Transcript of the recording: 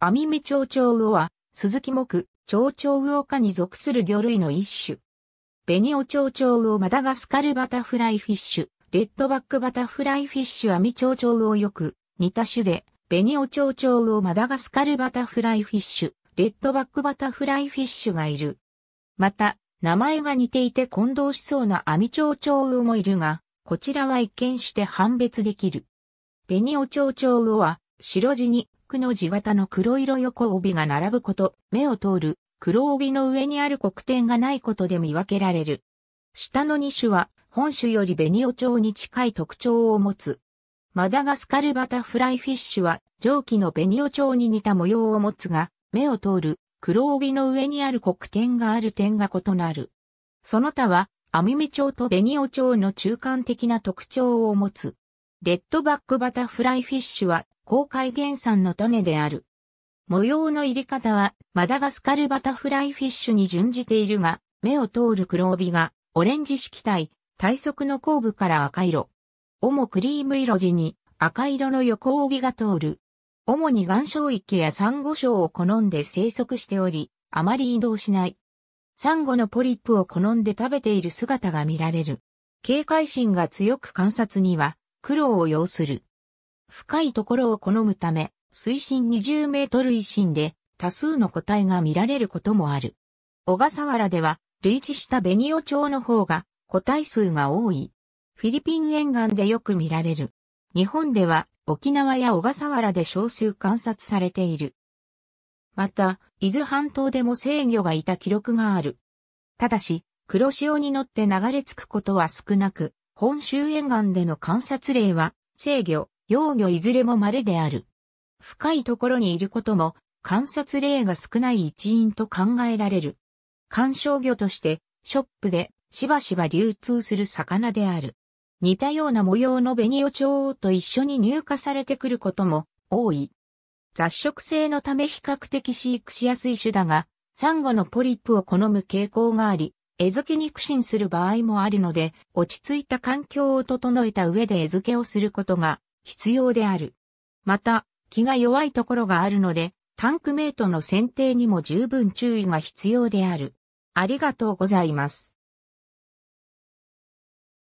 アミメチョウチョウウオは、鈴木木、チョウチョウウオ科に属する魚類の一種。ベニオチョウチョウウオマダガスカルバタフライフィッシュ、レッドバックバタフライフィッシュアミチョウチョウウオよく、似た種で、ベニオチョウチョウウオマダガスカルバタフライフィッシュ、レッドバックバタフライフィッシュがいる。また、名前が似ていて混同しそうなアミチョウチョウウオもいるが、こちらは一見して判別できる。ベニオ蝶ョウオは、白地にの字型の黒色横帯が並ぶこと、目を通る黒帯の上にある黒点がないことで見分けられる。下の2種は本種よりベニオ町に近い特徴を持つ。マダガスカルバタフライフィッシュは上記のベニオ町に似た模様を持つが、目を通る黒帯の上にある黒点がある点が異なる。その他はアミメ町とベニオ町の中間的な特徴を持つ。レッドバックバタフライフィッシュは公開原産のトネである。模様の入り方は、マダガスカルバタフライフィッシュに準じているが、目を通る黒帯が、オレンジ色体、体側の後部から赤色。主クリーム色地に、赤色の横帯が通る。主に岩礁池やサンゴ礁を好んで生息しており、あまり移動しない。サンゴのポリップを好んで食べている姿が見られる。警戒心が強く観察には苦労を要する。深いところを好むため、水深20メートル以深で多数の個体が見られることもある。小笠原では、類似したベニオ町の方が個体数が多い。フィリピン沿岸でよく見られる。日本では沖縄や小笠原で少数観察されている。また、伊豆半島でも制御がいた記録がある。ただし、黒潮に乗って流れ着くことは少なく、本州沿岸での観察例は、制御、幼魚いずれも稀である。深いところにいることも観察例が少ない一因と考えられる。観賞魚としてショップでしばしば流通する魚である。似たような模様のベニオチョウと一緒に入荷されてくることも多い。雑食性のため比較的飼育しやすい種だが、サンゴのポリップを好む傾向があり、餌付けに苦心する場合もあるので、落ち着いた環境を整えた上で餌付けをすることが必要である。また、気が弱いところがあるので、タンクメイトの選定にも十分注意が必要である。ありがとうございます。